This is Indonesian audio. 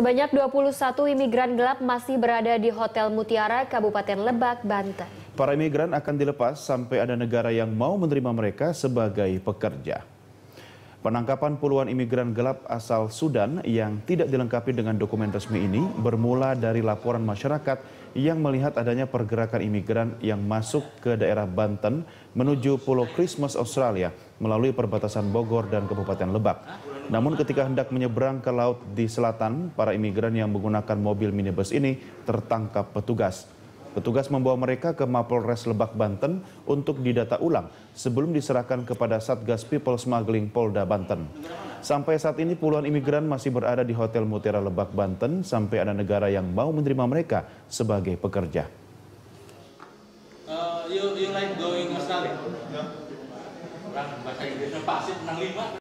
Sebanyak 21 imigran gelap masih berada di Hotel Mutiara, Kabupaten Lebak, Banten. Para imigran akan dilepas sampai ada negara yang mau menerima mereka sebagai pekerja. Penangkapan puluhan imigran gelap asal Sudan yang tidak dilengkapi dengan dokumen resmi ini bermula dari laporan masyarakat yang melihat adanya pergerakan imigran yang masuk ke daerah Banten menuju Pulau Christmas Australia melalui perbatasan Bogor dan Kabupaten Lebak. Namun ketika hendak menyeberang ke laut di selatan, para imigran yang menggunakan mobil minibus ini tertangkap petugas. Petugas membawa mereka ke Mapolres Lebak Banten untuk didata ulang sebelum diserahkan kepada Satgas People Smuggling Polda Banten. Sampai saat ini puluhan imigran masih berada di Hotel Mutera Lebak Banten sampai ada negara yang mau menerima mereka sebagai pekerja. Uh, you, you like going